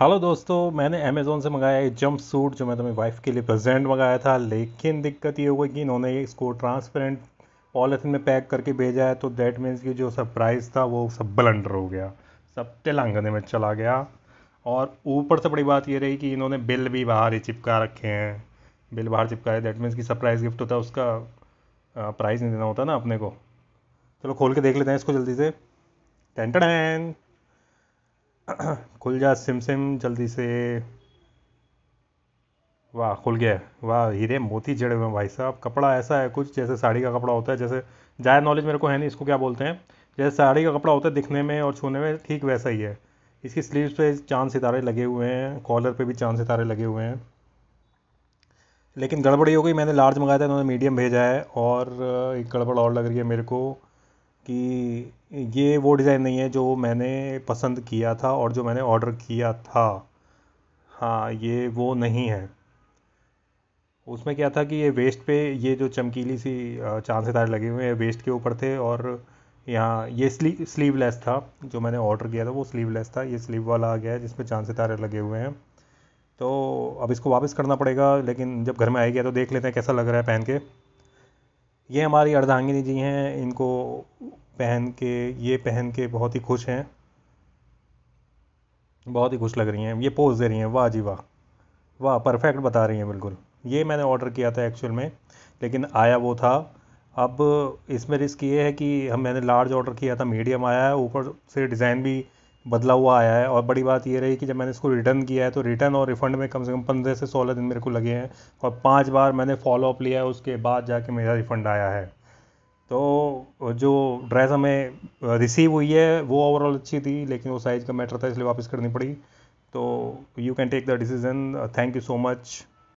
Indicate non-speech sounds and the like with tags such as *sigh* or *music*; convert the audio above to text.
hello दोस्तों मैंने Amazon से मंगाया एक जंप सूट जो मैं तुम्हें वाइफ़ के लिए प्रेजेंट मंगाया था लेकिन दिक्कत ये हो गई कि इन्होंने इसको ट्रांसपेरेंट पॉलिथिन में पैक करके भेजा है तो दैट मीन्स कि जो सरप्राइज़ था वो सब ब्लंडर हो गया सब तेलंगाने में चला गया और ऊपर से बड़ी बात ये रही कि इन्होंने बिल भी बाहर ही चिपका रखे हैं बिल बाहर चिपकाए दैट मीन्स कि सरप्राइज़ गिफ्ट होता है उसका प्राइज़ नहीं देना होता ना अपने को चलो खोल के देख लेते हैं इसको जल्दी से टेंटन *clears throat* खुल जा सिम सिम जल्दी से वाह खुल गया वाह हीरे मोती जड़े हुए भाई साहब कपड़ा ऐसा है कुछ जैसे साड़ी का कपड़ा होता है जैसे ज़्यादा नॉलेज मेरे को है नहीं इसको क्या बोलते हैं जैसे साड़ी का कपड़ा होता है दिखने में और छूने में ठीक वैसा ही है इसकी स्लीव्स पे चांद सितारे लगे हुए हैं कॉलर पे भी चांद सितारे लगे हुए हैं लेकिन गड़बड़ी हो गई मैंने लार्ज मंगाया था इन्होंने मीडियम भेजा है और एक गड़बड़ और लग रही है मेरे को कि ये वो डिज़ाइन नहीं है जो मैंने पसंद किया था और जो मैंने ऑर्डर किया था हाँ ये वो नहीं है उसमें क्या था कि ये वेस्ट पे ये जो चमकीली सी चांद सितारे लगे हुए हैं वेस्ट के ऊपर थे और यहाँ ये स्ली स्लीवलेस था जो मैंने ऑर्डर किया था वो स्लीवलेस था ये स्लीव वाला आ गया है जिसमें चांद सितारे लगे हुए हैं तो अब इसको वापस करना पड़ेगा लेकिन जब घर में आ गया तो देख लेते हैं कैसा लग रहा है पहन के ये हमारी अर्धांगिनी जी हैं इनको पहन के ये पहन के बहुत ही खुश हैं बहुत ही खुश लग रही हैं ये पोज दे रही हैं वाह जी वाह वाह परफेक्ट बता रही हैं बिल्कुल ये मैंने ऑर्डर किया था एक्चुअल में लेकिन आया वो था अब इसमें रिस्क ये है कि हम मैंने लार्ज ऑर्डर किया था मीडियम आया है ऊपर से डिज़ाइन भी बदला हुआ आया है और बड़ी बात ये रही कि जब मैंने इसको रिटर्न किया है तो रिटर्न और रिफंड में कम से कम पंद्रह से सोलह दिन मेरे को लगे हैं और पाँच बार मैंने फॉलोअप लिया है उसके बाद जाके मेरा रिफंड आया है तो जो ड्रेस हमें रिसीव हुई है वो ओवरऑल अच्छी थी लेकिन वो साइज़ का मैटर था इसलिए वापस करनी पड़ी तो you can take the decision thank you so much